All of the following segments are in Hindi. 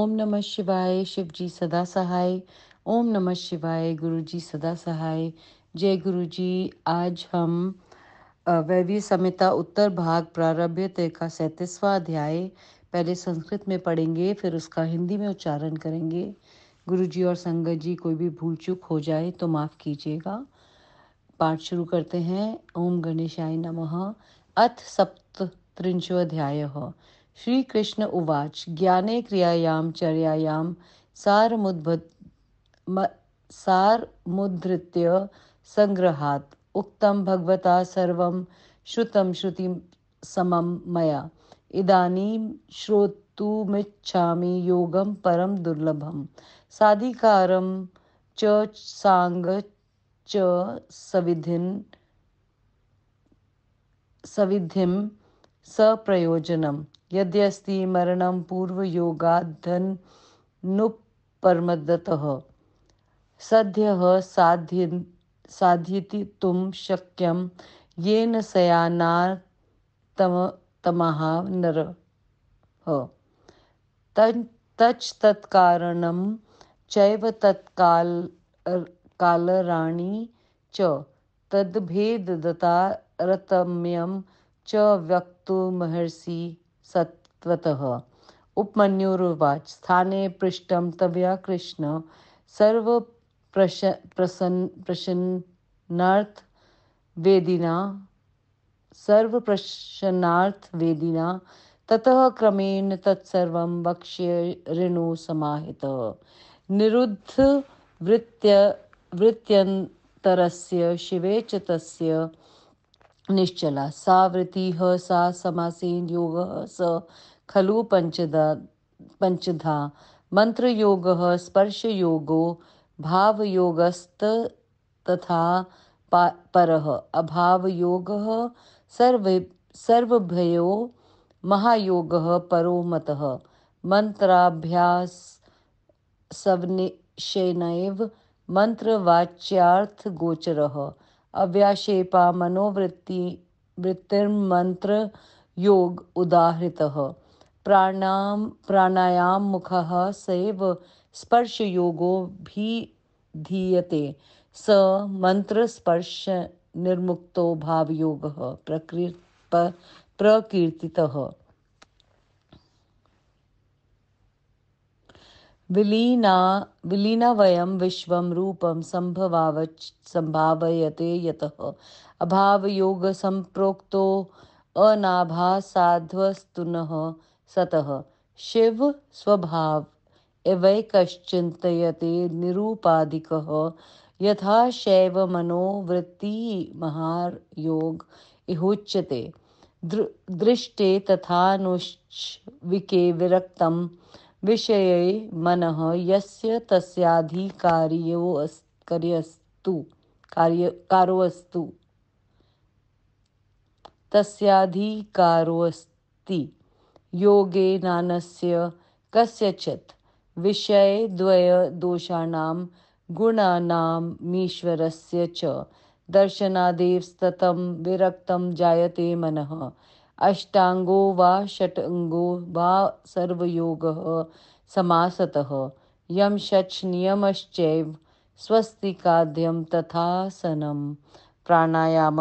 ओम नमः शिवाय शिव जी सदा सहाय ओम नमः शिवाय गुरु जी सदा सहाय जय गुरु जी आज हम वैवी समिता उत्तर भाग प्रारभ्य का सैंतीसवा अध्याय पहले संस्कृत में पढ़ेंगे फिर उसका हिंदी में उच्चारण करेंगे गुरु जी और संगत जी कोई भी भूल चूक हो जाए तो माफ़ कीजिएगा पाठ शुरू करते हैं ओम गणेशाय नमः अथ सप्त त्रिंशो अध्याय श्रीकृष्ण उवाच ज्ञाने क्रियायां चर्यायां सारमुद्भ सारमुद्धृत्य सङ्ग्रहात् उक्तं भगवता सर्वं श्रुतं श्रुतिसमं मया इदानीं श्रोतुमिच्छामि योगं परं दुर्लभं साधिकारं च साङ्ग च सविधिन् सविधिं सप्रयोजनम् यद्यस्ति मरणं पूर्वयोगाद्धनुपरमदतः सद्यः साध्य साधितुं शक्यं येन शयानातम तमः नरः तच् तत्कारणं चैव तत्काल कालराणि च तद्भेददता रतम्यं च महर्षि सत्त्वतः उपमन्युरुवाच स्थाने पृष्ठं तव्या कृष्ण सर्व प्रश प्रसन्न प्रसन्नार्थ वेदिना सर्व सर्वप्रश्नार्थ वेदिना ततः क्रमेण तत्सर्वं वक्ष्य ऋणु समाहितः निरुद्ध वृत्य वृत्यन्तरस्य शिवे च तस्य निश्चला सावृति ह सा समासेन योग स खलु पंचद पंचधा योगो स्पर्शयोगो योगस्त तथा अभाव योग सर्व सर्वभयो महायोग परो मतः मंत्रवाच्यार्थ मन्त्रवाच्यार्थगोचरः अव्याशेपा मनोवृत्ति वृत्तिर्मन्त्र योग उदाहृत प्राणाम प्राणायाम मुख सैव स्पर्श योगो भी धीयते स मंत्र स्पर्श निर्मुक्तो भाव योग प्रकृत प्रकीर्ति विलीना विलीनावयं विश्वं रूपं सम्भवावच् सम्भावयते यतः अभावयोगसम्प्रोक्तो अनाभासाध्वस्तुनः सतः शिव स्वभाव एवैकश्चिन्तयते निरूपाधिकः यथा शैवमनोवृत्तिमहायोग इहोच्यते दृ दृष्टे तथानुष्विके विरक्तं विषय मन यस्तु तस्याधिकार्योऽस् कार्यस्तु कार्य कारोऽस्तु तस्याधिकारोऽस्ति योगे नानस्य कस्यचित् विषयद्वयदोषाणां गुणानामीश्वरस्य च दर्शनादेव सततं विरक्तं जायते मनः अष्टांगो वा षटंगो वा सर्वयोग सर्वयोगः समासतः यं शच् नियमश्चैव तथा सनम प्राणायाम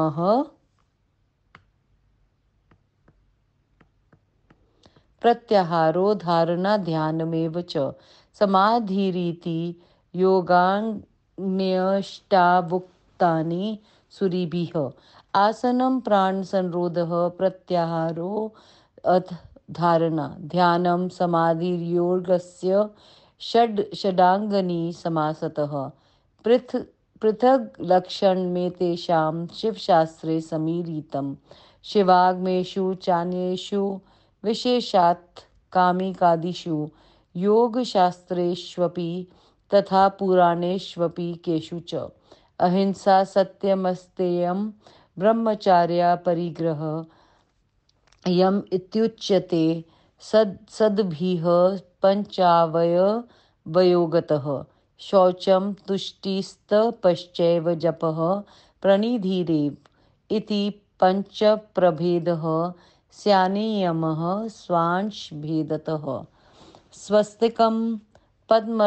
प्रत्याहारो धारणा ध्यान च समाधिरीति योगान्यष्टावुक्तानि सुरीभिः आसनम प्राण संरोध प्रत्याहारो अथ धारणा ध्यानम समाधिर्योगस्य षड षडांगनी समासतः पृथ पृथक लक्षण में तेषां शिवशास्त्रे समीरितम् शिवाग्मेषु चान्यु विशेषात् कामिकादिषु योगशास्त्रेष्वपि तथा पुराणेष्वपि केषु च अहिंसा सत्यमस्तेयं ब्रह्मचार्य परिग्रह यम इत्युच्यते सद सद्भिः पञ्चावयवयोगतः शौचं तुष्टिस्तपश्चैव जपः प्रणिधिरेव इति पञ्चप्रभेदः स्यानियमः स्वांशभेदतः स्वस्तिकं पद्म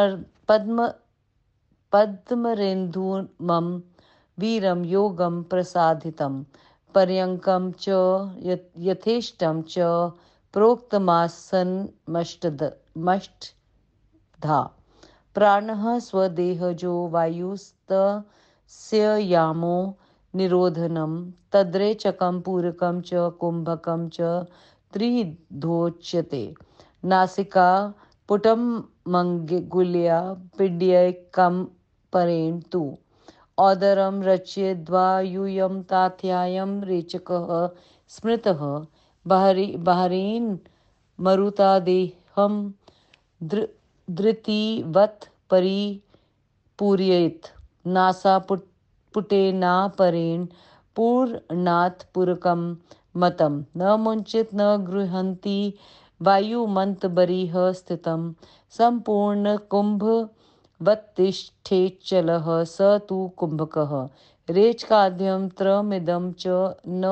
पद्म पद्मरेन्धुमं वीरम योगम प्रसादितम पर्यंकम च यथेष्टम च प्रोक्तमासनमष्टधा प्राणः स्वदेहजो वायुस्तस्य यामो निरोधनं तद्रेचकं पूरकं च कुम्भकं च त्रिधोच्यते नासिका पुटं मङ्गुल्या परेण औदरं रचयेद्वा यूयं तात्यायम रेचक स्मृत बहरी बहरीन् मरुतादेहं दृ परी परिपूरयेत् नासा ना परेण पूर्णात् पुरकं मतं न मुंचित न गृह्णन्ति वायुमन्तबरिह संपूर्ण कुंभ चल स तु रेच रेच्काद्यं त्रमिदं च न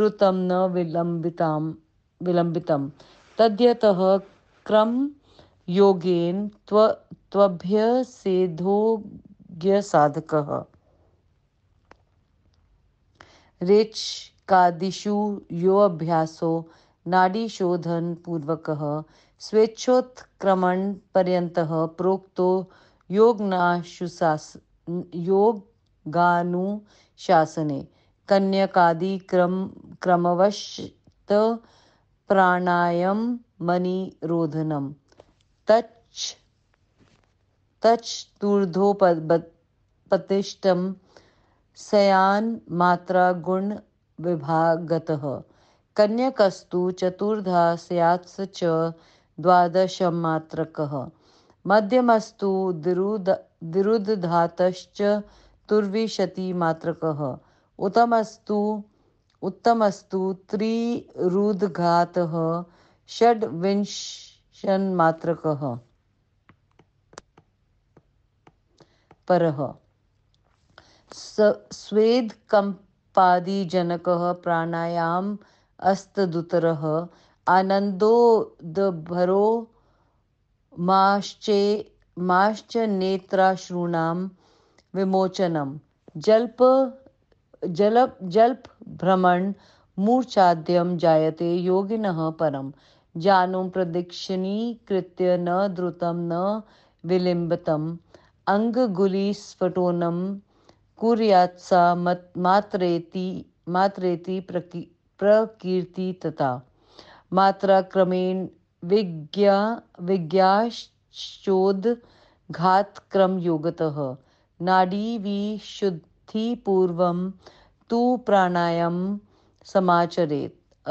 द्रुतं न विलम्बितां विलम्बितं तद्यतः क्रम योगेन त्व रेच रेच्कादिषु यो अभ्यासो नाडीशोधनपूर्वकः स्वेच्छोत्क्रमण पर्यन्तः प्रोक्तो योगनाशुशास योगानुशासने कन्यकादिक्रम क्रमवश्त प्राणायाम मणिरोधनम तच् तच् दूर्धोपतिष्ठम सयान मात्रा गुण विभागतः कन्यकस्तु चतुर्धा स्यात्स च द्वादशमात्रकः मध्यमस्तु दिरुद तुर्विशति मात्रक उत्तमस्तु उत्तमस्तु त्रिरुद्घातः षड्विंशन्मात्रकः परः स्वेदकम्पादिजनकः प्राणायाम अस्तदुतरः माश्चे माश्च नेत्राश्रूणां विमोचनं जल्प जलप जल्प भ्रमण जल्पभ्रमणमूर्च्छाद्यं जायते योगिन परम परं जानुं प्रदक्षिणीकृत्य न द्रुतं न विलिम्बितम् अङ्गुलिस्फुटनं कुर्यात्सा मत मात्रेति मात्रेति प्रकी प्रकीर्ति तथा मात्रा क्रमेण विज्ञा विज्ञाशोध घात क्रम योगत नाडी शुद्धि पूर्व तु प्राणायाम समाचरेत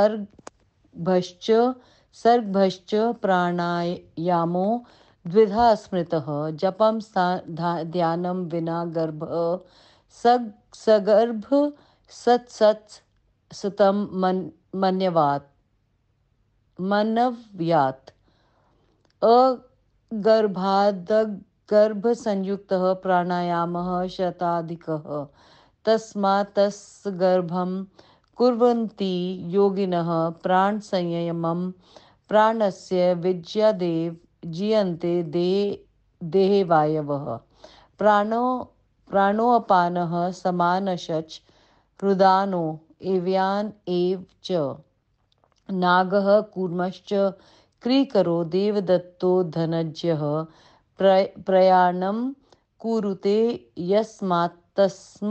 अर्घभश्च सर्गभश्च प्राणायामो द्विधा स्मृत जपम ध्यान विना गर्भ सग सगर्भ सत्सत् मन मन्यवात मनव्यात अगर्भाद गर्भ संयुक्त प्राणायाम शताधिक तस् गर्भं कुर्वन्ति योगिनः प्राणसंयमं प्राणस्य विज्यादेव जीयन्ते देहे देहे वायवः प्राणो प्राणोऽपानः समानशच रुदानो एव्यान एव च नागः कूर्मश्च क्रीकरो देवदत्तो धनज्यः प्र प्रयाणं कुरुते यस्मात् तस्म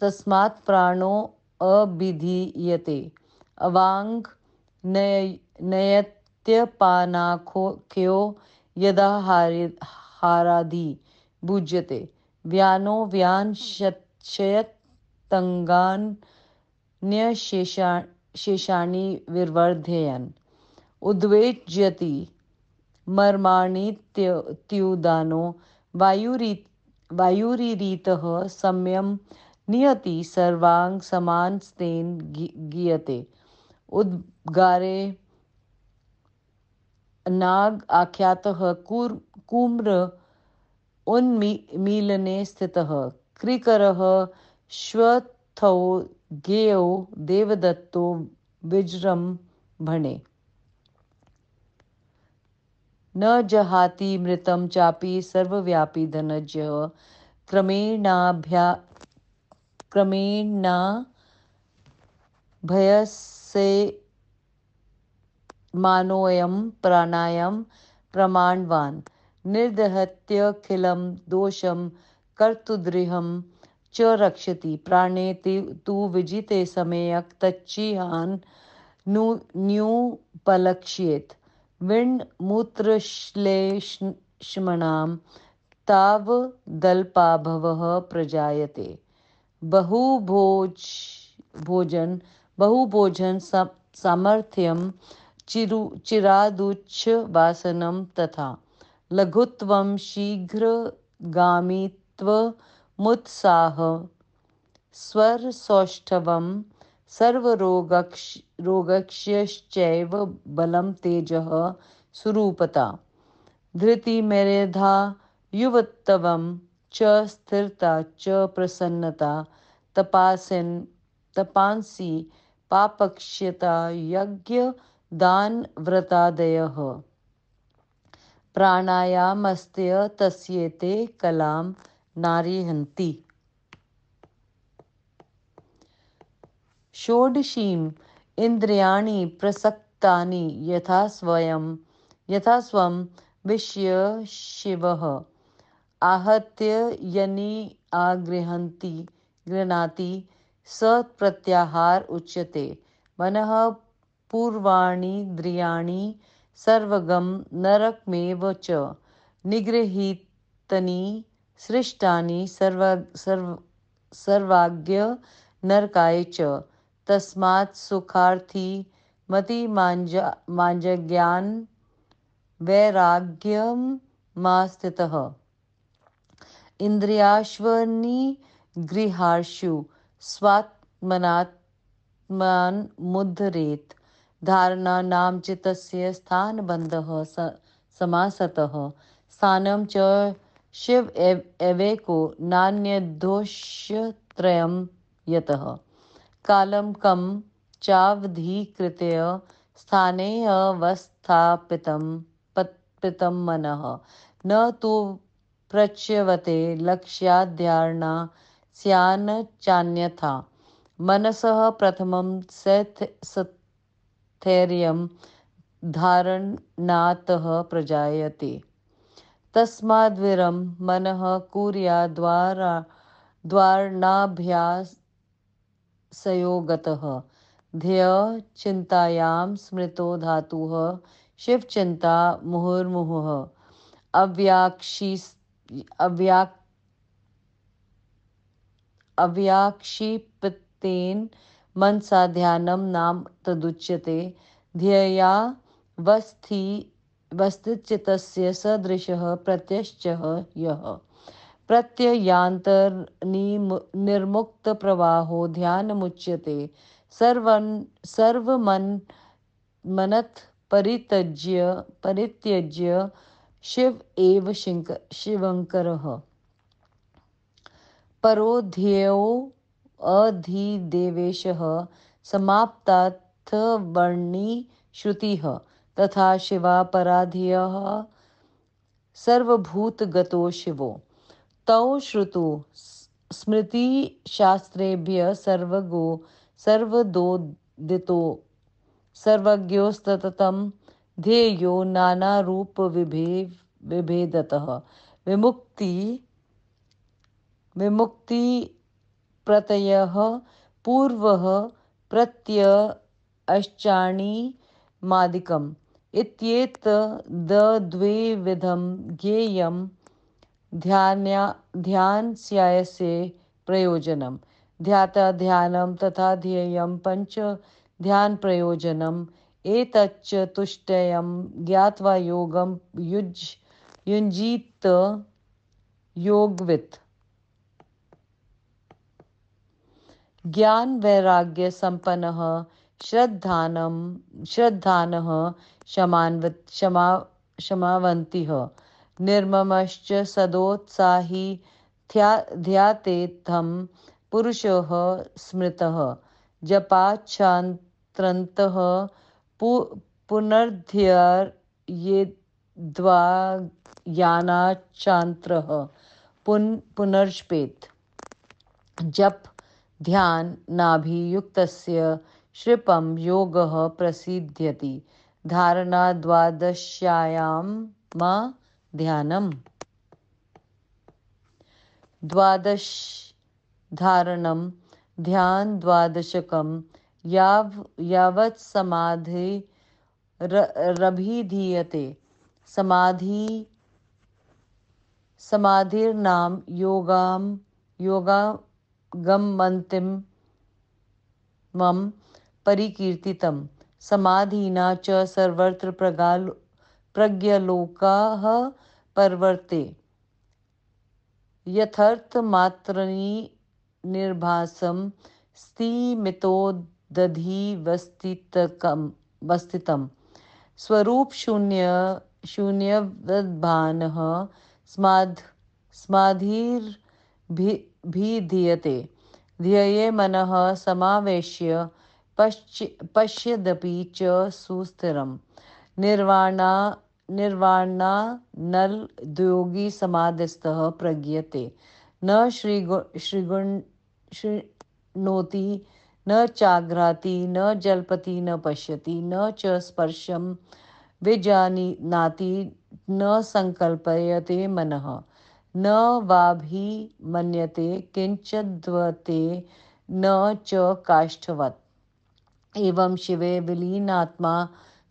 तस्मात् प्राणो अभिधीयते अवाङ् नय नयत्यपानाख्यो यदा हारि हाराधि भुज्यते व्यानो व्यान् शयत्तङ्गान्यशेषा शेषाणि विवर्धयन् उद्वेज्यति मर्माणि त्युदानो वायुरी वायुरिरीतः सम्यं नियति सर्वांग समान स्तेन गीयते उद्गारे नाग आख्यातः कूर् उन्मी मीलने स्थितः क्रिकरः श्वथौ गेयो देवदत्तो भणे न जहाति मृतम चापि सर्वव्यापी धनज्य क्रमेणाभ्या क्रमेणा भयसे मानोयम प्राणायाम निर्दहत्य खिलम दोषम कर्तुद्रिहम च रक्षति प्राणे तु विजिते समयक् तच्चिहान् नु न्यूपलक्ष्येत् विण्मूत्रश्लेष्मणां तावदल्पाभवः प्रजायते बहुभोज भोजन बहुभोजन सामर्थ्यं चिरु चिरादुच्छवासनं तथा लघुत्वं शीघ्रगामित्व मुत्साह स्वर स्वरसौष्ठवं सर्वरोगक्ष बलम तेज सुरूपता धृति धृतिमेधा युवत्वं च स्थिरता च प्रसन्नता तपासिन् तपांसि पापक्ष्यता यज्ञ यज्ञदानव्रतादयः प्राणायामस्त्य तस्येते कलाम Narihanti. षोडशीं इन्द्रियाणि प्रसक्तानि यथा स्वयं यथा स्वं विश्य शिवः आहत्य यनि आगृहन्ति गृह्णाति स प्रत्याहार उच्यते मनः पूर्वाणि द्रियाणि सर्वगं नरकमेव च निगृहीतनि सृष्टानि सर्व सर्वाज्ञ नरकाय च तस्मात् सुखार्थी मति मांजा मांजज्ञान वैराग्यम मा स्थितः इंद्रियाश्वनी गृहार्षु स्वात्मनात्मान मुद्धरेत धारणा नाम चितस्य स्थानबन्धः समासतः स्थानं च शिव एव एवेको नान्यदोषत्रयम् यतः कालं कं चावधीकृत्य स्थानेऽवस्थापितं पत्पितं मनः न तो प्रच्यवते लक्ष्याध्यारणा स्यान् चान्यथा मनसः प्रथमं सेत् स्थैर्यं धारणातः प्रजायते तस्माद्विरं मनः कुर्या कुर्याद्वारा द्वारणाभ्यासयोगतः ध्येय चिन्तायां स्मृतो धातुः शिवचिन्ता मुहुर्मुहुः अव्याक्षी अव्याक् अव्याक्षिपित्तेन मनसा ध्यानं नाम तदुच्यते ध्येया वस्थि वस्तुचितस्य सदृशः प्रत्यश्च यः प्रत्ययान्तर्निर्मुक्तप्रवाहो ध्यान मुच्यते मन मनत् परित्यज्य परित्यज्य शिव एव शिङ्क शिवङ्करः परोध्येयो अधिदेवेशः समाप्तार्थवर्णी श्रुतिः तथा शिवा शिवापराधीय सर्वभूतगतो शिवो तौ श्रुतु स्मृतिशास्त्रेभ्य सर्वगो सर्वदोदितो सर्वज्ञोस्तततं ध्येयो नाना रूप विभे विभेदतः विमुक्ति विमुक्ति प्रत्ययः पूर्वः प्रत्ययश्चाणि मादिकम् इत्येत द्विविधं ध्यान ध्यान्या ध्यानस्यायसे प्रयोजनम् ध्याता ध्यानं तथा ध्येय पंच ध्यान ध्यानप्रयोजनम् एतच्च तुष्टयं ज्ञात्वा योगं युज युञ्जीत योगवित ज्ञान वैराग्य संपन्न श्रद्धान श्रद्धान क्षमान्व क्षमा निर्ममश्च सदोत्साही ध्यातेत्थं पुरुषः स्मृतः जपाच्छान्त्रन्तः पु पुनर्ध्येद्वायानाच्छान्त्रः पुन जप ध्यान नाभियुक्तस्य क्षिपं योगः प्रसिद्ध्यति धारणा ध्यानम् द्वादश धारणं ध्यान द्वादशकं याव यावत् समाधि रभिधीयते समाधि समाधिर्नाम योगाम मंतिम मम परिकीर्तितं समाधिना च सर्वत्र प्रगालो प्रज्ञलोकाः स्वरूप शून्य शून्य स्थिमितोदधिवस्थितकं वस्थितं स्माधीर भी भी स्माधिर्भिधीयते ध्येये मन समावेश्य पश्चि पश्यदपि च सुस्थिरं निर्वाणा निर्वाणानलद्योगिसमाधिस्थः प्रज्ञते न श्रीगु श्रीगुण् शृणोति न चाग्राति न जलपति न पश्यति न च स्पर्शं विजानाति न सङ्कल्पयते मनः न वाभि वाभिमन्यते किञ्चिद्वते न च काष्ठवत् एवं शिवे विलीनात्मा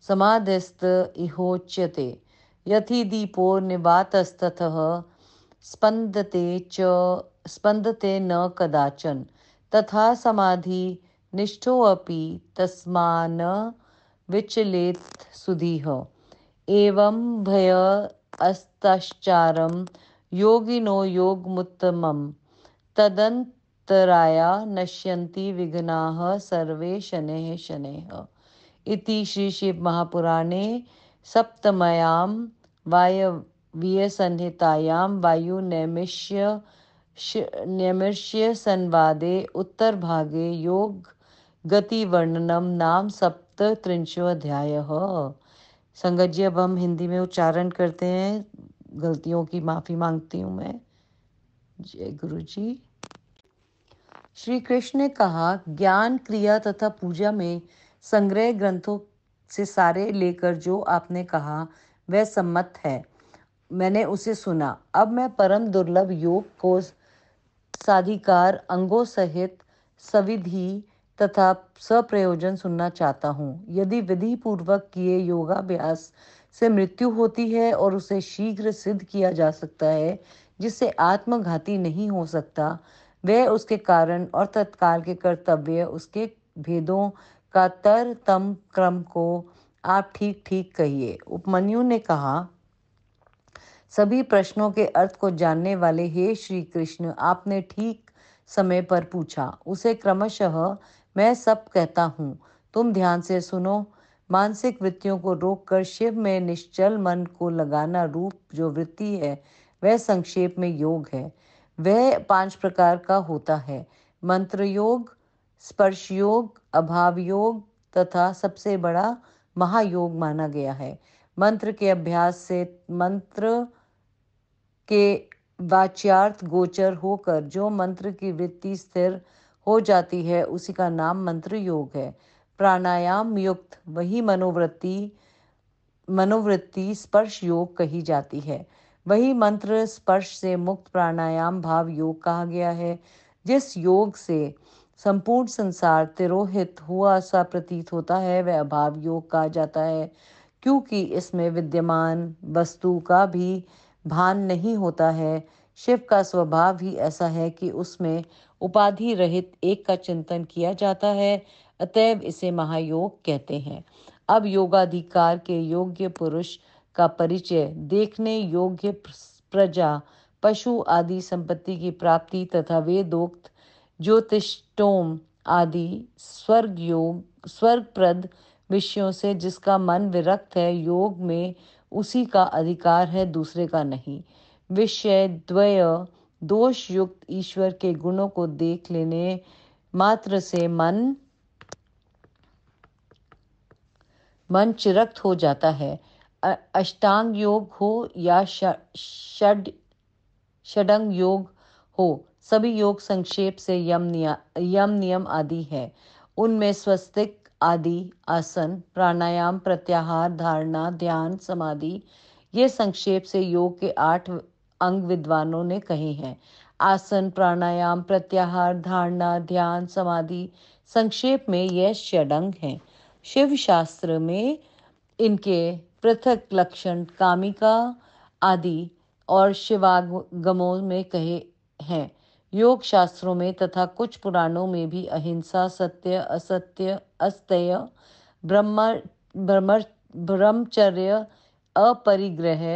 समाधिस्त इहोच्यते यथि दीपो निवातस्ततः स्पन्दते च स्पन्दते न कदाचन तथा समाधि निष्ठो निष्ठोऽपि तस्मान् विचलेत् सुधीः एवं भय अस्तश्चारं योगिनो योगमुत्तमं तदंत तराया नश्यन्ति विघ्नाः सर्वे शनैः शनैः इति श्रीशिवमहापुराणे सप्तमयां वायवीयसंहितायां वायु नैमिष्य संवादे उत्तरभागे वर्णनम नाम अध्याय संगत जी अब हम हिंदी में उच्चारण करते हैं गलतियों की माफ़ी मांगती हूँ मैं जय गुरु जी श्री कृष्ण ने कहा ज्ञान क्रिया तथा पूजा में संग्रह ग्रंथों से सारे लेकर जो आपने कहा वह सम्मत है मैंने उसे सुना अब मैं परम दुर्लभ योग को साधिकार अंगों सहित सविधि तथा सप्रयोजन सुनना चाहता हूँ यदि विधि पूर्वक किए योगाभ्यास से मृत्यु होती है और उसे शीघ्र सिद्ध किया जा सकता है जिससे आत्मघाती नहीं हो सकता वह उसके कारण और तत्काल के कर्तव्य उसके भेदों का तर तम क्रम को आप ठीक ठीक कहिए उपमन्यु ने कहा सभी प्रश्नों के अर्थ को जानने वाले हे श्री कृष्ण आपने ठीक समय पर पूछा उसे क्रमशः मैं सब कहता हूँ तुम ध्यान से सुनो मानसिक वृत्तियों को रोककर शिव में निश्चल मन को लगाना रूप जो वृत्ति है वह संक्षेप में योग है वह पांच प्रकार का होता है मंत्र योग स्पर्श योग अभाव योग तथा सबसे बड़ा महायोग माना गया है मंत्र के अभ्यास से मंत्र के वाच्यार्थ गोचर होकर जो मंत्र की वृत्ति स्थिर हो जाती है उसी का नाम मंत्र योग है प्राणायाम युक्त वही मनोवृत्ति मनोवृत्ति स्पर्श योग कही जाती है वही मंत्र स्पर्श से मुक्त प्राणायाम भाव योग कहा गया है जिस योग से संपूर्ण संसार तिरोहित हुआ सा प्रतीत होता है वह अभाव योग कहा जाता है क्योंकि इसमें विद्यमान वस्तु का भी भान नहीं होता है शिव का स्वभाव ही ऐसा है कि उसमें उपाधि रहित एक का चिंतन किया जाता है अतएव इसे महायोग कहते हैं अब योगाधिकार के योग्य पुरुष का परिचय देखने योग्य प्रजा पशु आदि संपत्ति की प्राप्ति तथा वेदोक्त ज्योतिषोम आदि स्वर्ग योग स्वर्गप्रद विषयों से जिसका मन विरक्त है योग में उसी का अधिकार है दूसरे का नहीं विषय द्वय दोष युक्त ईश्वर के गुणों को देख लेने मात्र से मन मन चिरक्त हो जाता है अष्टांग योग हो या षड षडंग योग हो सभी योग संक्षेप से यम निया यम नियम आदि है उनमें स्वस्तिक आदि आसन प्राणायाम प्रत्याहार धारणा ध्यान समाधि ये संक्षेप से योग के आठ अंग विद्वानों ने कहे हैं आसन प्राणायाम प्रत्याहार धारणा ध्यान समाधि संक्षेप में यह षडंग हैं शिव शास्त्र में इनके पृथक लक्षण कामिका आदि और शिवागमों में कहे हैं योग शास्त्रों में तथा कुछ पुराणों में भी अहिंसा सत्य असत्य अस्त्य ब्रह्म ब्रह्मचर्य अपरिग्रह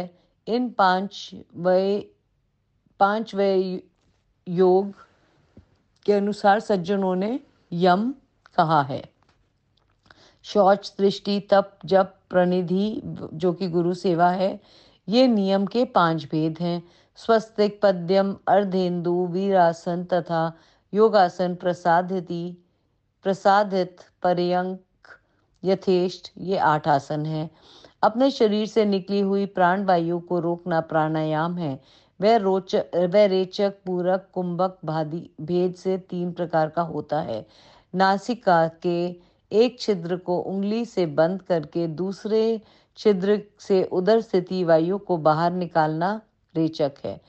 इन पांच वय पांच वय योग के अनुसार सज्जनों ने यम कहा है शौच दृष्टि तप जप प्रणिधि जो कि गुरु सेवा है ये नियम के पांच भेद हैं स्वस्तिक पद्यम अर्धेन्दु वीरासन तथा योगासन प्रसादिति प्रसादित पर्यंक यथेष्ट ये आठ आसन हैं अपने शरीर से निकली हुई प्राण वायु को रोकना प्राणायाम है वह रोच वह रेचक पूरक कुंभक भादी भेद से तीन प्रकार का होता है नासिका के एक छिद्र को उंगली से बंद करके दूसरे छिद्र से उधर स्थिति वायु को बाहर निकालना रेचक है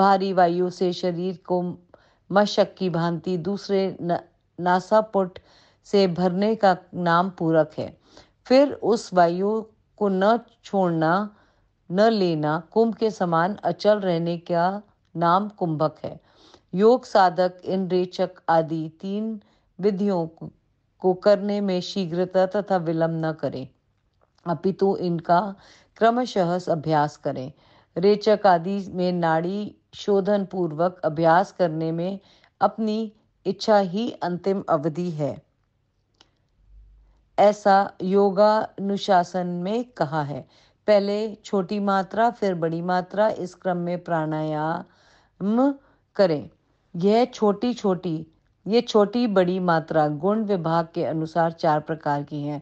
बाहरी वायु से शरीर को मशक की भांति दूसरे न, नासापुट से भरने का नाम पूरक है फिर उस वायु को न छोड़ना न लेना कुंभ के समान अचल रहने का नाम कुंभक है योग साधक इन रेचक आदि तीन विधियों को करने में शीघ्रता तथा विलंब न करें अपितु इनका क्रमशः अभ्यास करें रेचक आदि में नाड़ी शोधन पूर्वक अभ्यास करने में अपनी इच्छा ही अंतिम अवधि है ऐसा योगानुशासन में कहा है पहले छोटी मात्रा फिर बड़ी मात्रा इस क्रम में प्राणायाम करें यह छोटी छोटी ये छोटी बड़ी मात्रा गुण विभाग के अनुसार चार प्रकार की है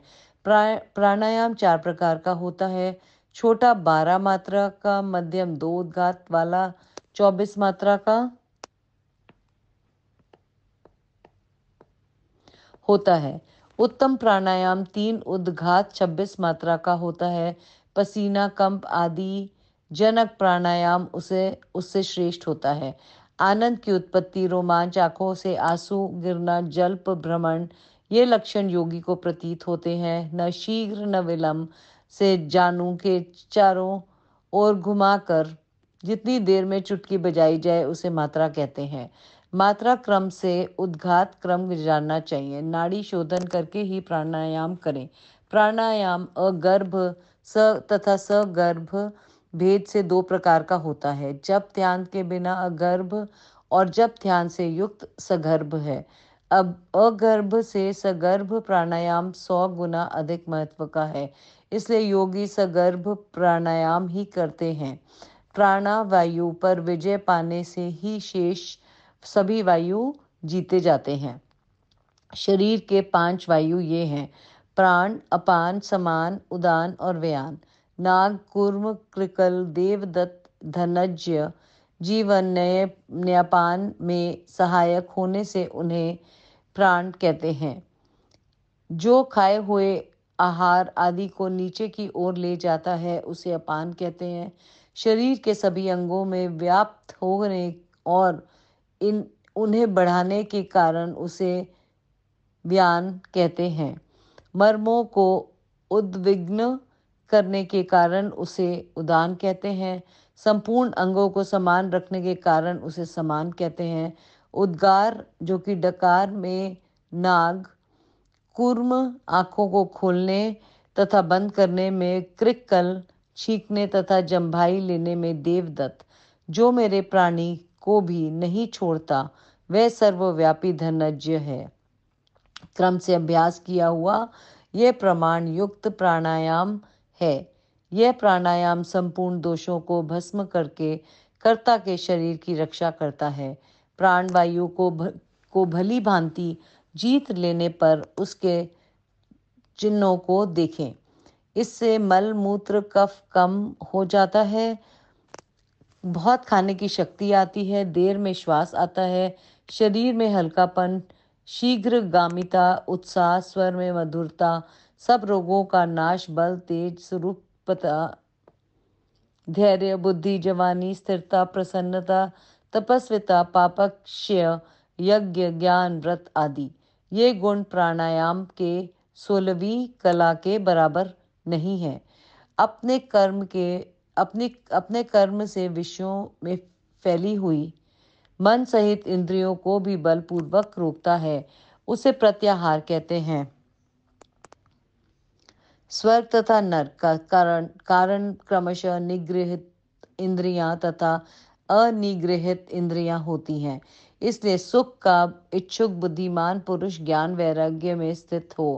प्राणायाम चार प्रकार का होता है छोटा बारह मात्रा का मध्यम दो उद्गात वाला चौबीस मात्रा का होता है उत्तम प्राणायाम तीन उद्घात छब्बीस मात्रा का होता है पसीना कंप आदि जनक प्राणायाम उसे उससे श्रेष्ठ होता है आनंद की उत्पत्ति रोमांच आंखों से आंसू गिरना जल्प भ्रमण ये लक्षण योगी को प्रतीत होते हैं न शीघ्र न विलम्ब से जानू के चारों ओर घुमाकर जितनी देर में चुटकी बजाई जाए उसे मात्रा कहते हैं मात्रा क्रम से उद्घात क्रम जानना चाहिए नाड़ी शोधन करके ही प्राणायाम करें प्राणायाम अगर्भ स तथा सगर्भ भेद से दो प्रकार का होता है जब ध्यान के बिना अगर्भ और जब ध्यान से युक्त सगर्भ है अब अगर्भ से सगर्भ प्राणायाम सौ गुना अधिक महत्व का है इसलिए योगी सगर्भ प्राणायाम ही करते हैं प्राणा वायु पर विजय पाने से ही शेष सभी वायु जीते जाते हैं शरीर के पांच वायु ये हैं प्राण अपान समान उदान और व्यान नागकूर्म कृकल देवदत्त धनज्य जीवन नये न्यापान में सहायक होने से उन्हें प्राण कहते हैं जो खाए हुए आहार आदि को नीचे की ओर ले जाता है उसे अपान कहते हैं शरीर के सभी अंगों में व्याप्त होने और इन उन्हें बढ़ाने के कारण उसे व्यान कहते हैं मर्मों को उद्विग्न करने के कारण उसे उदान कहते हैं संपूर्ण अंगों को समान रखने के कारण उसे समान कहते हैं उद्गार जो कि डकार में नाग कुर्म आँखों को खोलने तथा बंद करने में क्रिकल छींकने तथा जम्भाई लेने में देवदत्त जो मेरे प्राणी को भी नहीं छोड़ता वह सर्वव्यापी धनज्ञ है क्रम से अभ्यास किया हुआ यह प्रमाण युक्त प्राणायाम है यह प्राणायाम संपूर्ण दोषों को भस्म करके कर्ता के शरीर की रक्षा करता है प्राण वायु को भ, को भली भांति जीत लेने पर उसके चिन्हों को देखें इससे मल मूत्र कफ कम हो जाता है बहुत खाने की शक्ति आती है देर में श्वास आता है शरीर में हल्कापन शीघ्र गामिता उत्साह स्वर में मधुरता सब रोगों का नाश बल तेज स्वरूपता धैर्य बुद्धि जवानी स्थिरता प्रसन्नता तपस्विता पापक्षय यज्ञ ज्ञान व्रत आदि ये गुण प्राणायाम के सोलहवीं कला के बराबर नहीं है अपने कर्म के अपने अपने कर्म से विषयों में फैली हुई मन सहित इंद्रियों को भी बलपूर्वक रोकता है उसे प्रत्याहार कहते हैं स्वर्ग तथा नर्क का कारण कारण क्रमशः निगृहित इंद्रियां तथा अनिगृहित इंद्रियां होती हैं इसलिए सुख का इच्छुक बुद्धिमान पुरुष ज्ञान वैराग्य में स्थित हो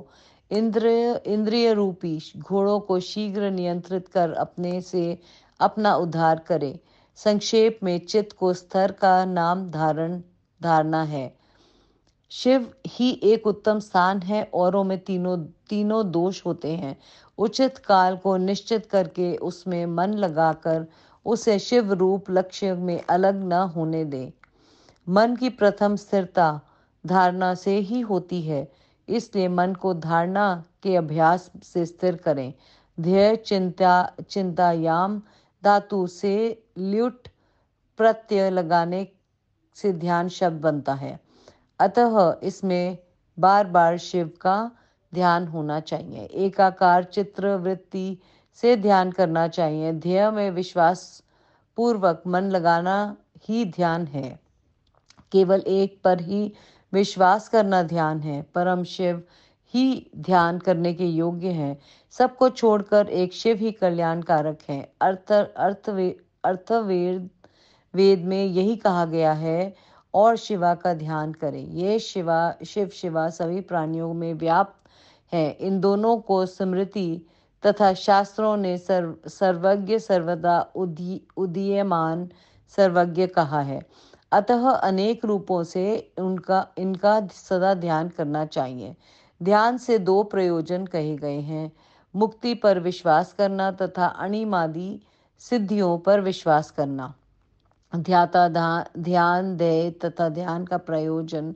इंद्रिय इंद्रिय रूपी घोड़ों को शीघ्र नियंत्रित कर अपने से अपना उद्धार करे संक्षेप में चित्त को स्तर का नाम धारण धारणा है शिव ही एक उत्तम स्थान है औरों में तीनों तीनों दोष होते हैं उचित काल को निश्चित करके उसमें मन लगाकर उसे शिव रूप लक्ष्य में अलग न होने दे मन की प्रथम स्थिरता धारणा से ही होती है इसलिए मन को धारणा के अभ्यास से स्थिर करें ध्येय चिंता चिंतायाम धातु से ल्युट प्रत्यय लगाने से ध्यान शब्द बनता है अतः इसमें बार बार शिव का ध्यान होना चाहिए एकाकार चित्र वृत्ति से ध्यान करना चाहिए ध्येय में विश्वास पूर्वक मन लगाना ही ध्यान है केवल एक पर ही विश्वास करना ध्यान है परम शिव ही ध्यान करने के योग्य हैं सबको छोड़कर एक शिव ही कल्याणकारक है अर्थ अर्थ वे, अर्थ वेद वेद में यही कहा गया है और शिवा का ध्यान करें ये शिवा शिव शिवा सभी प्राणियों में व्याप्त है इन दोनों को स्मृति तथा शास्त्रों ने सर्व सर्वज्ञ सर्वदा उदी उदीयमान सर्वज्ञ कहा है अतः अनेक रूपों से उनका इनका सदा ध्यान करना चाहिए ध्यान से दो प्रयोजन कहे गए हैं मुक्ति पर विश्वास करना तथा अणिमादी सिद्धियों पर विश्वास करना ध्याता ध्यान दे तथा ध्यान का प्रयोजन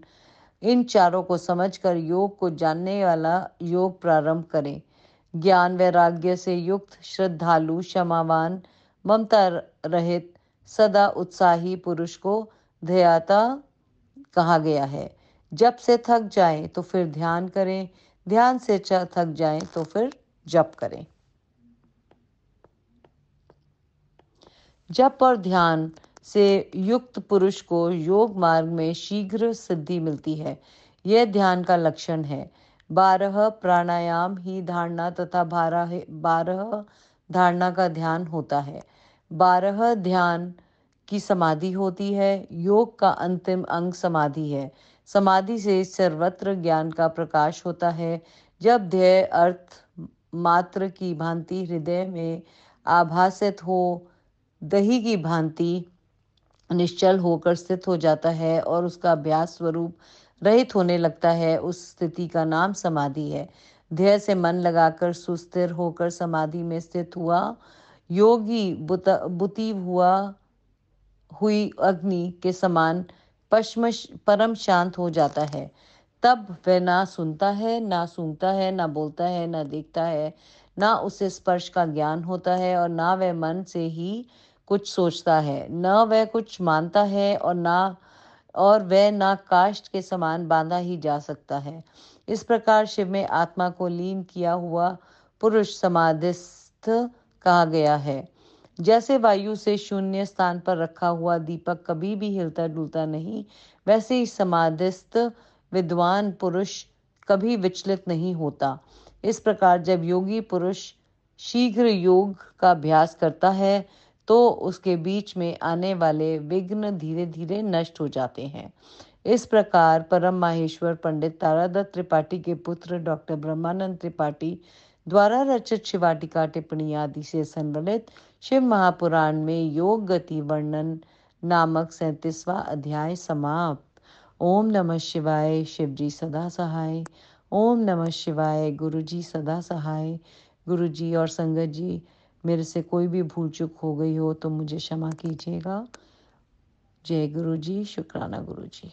इन चारों को समझकर योग को जानने वाला योग प्रारंभ करें ज्ञान वैराग्य से युक्त श्रद्धालु क्षमावान ममता रहित सदा उत्साही पुरुष को ध्याता कहा गया है जब से थक जाए तो फिर ध्यान करें ध्यान से थक जाए तो फिर जप करें जप और ध्यान से युक्त पुरुष को योग मार्ग में शीघ्र सिद्धि मिलती है यह ध्यान का लक्षण है बारह प्राणायाम ही धारणा तथा बारह बारह धारणा का ध्यान होता है बारह ध्यान की समाधि होती है योग का अंतिम अंग समाधि है समाधि से सर्वत्र ज्ञान का प्रकाश होता है जब ध्येय अर्थ मात्र की भांति हृदय में आभासित हो दही की भांति निश्चल होकर स्थित हो जाता है और उसका अभ्यास स्वरूप रहित होने लगता है उस स्थिति का नाम समाधि है ध्यय से मन लगाकर सुस्थिर होकर समाधि में स्थित हुआ योगी बुति हुआ हुई अग्नि के समान पश्म परम शांत हो जाता है तब वह ना सुनता है ना सूंघता है ना बोलता है ना देखता है ना उसे स्पर्श का ज्ञान होता है और ना वह मन से ही कुछ सोचता है न वह कुछ मानता है और ना और वह ना काष्ट के समान बांधा ही जा सकता है इस प्रकार शिव में आत्मा को लीन किया हुआ पुरुष समाधिस्थ कहा गया है जैसे वायु से शून्य स्थान पर रखा हुआ दीपक कभी भी हिलता डुलता नहीं वैसे ही समाधिस्थ विद्वान पुरुष कभी विचलित नहीं होता इस प्रकार जब योगी पुरुष शीघ्र योग का अभ्यास करता है तो उसके बीच में आने वाले विघ्न धीरे धीरे नष्ट हो जाते हैं इस प्रकार परम माहेश्वर पंडित तारादत्त त्रिपाठी के पुत्र डॉक्टर ब्रह्मानंद त्रिपाठी द्वारा रचित शिवाटिका टिप्पणी आदि से संकलित शिव महापुराण में योग गति वर्णन नामक सैतीसवा अध्याय समाप्त ओम नमः शिवाय शिव जी सदा सहाय ओम नमः शिवाय गुरु जी सदा सहाय गुरु जी और संगत जी मेरे से कोई भी भूल चुक हो गई हो तो मुझे क्षमा कीजिएगा जय गुरु जी शुक्राना गुरु जी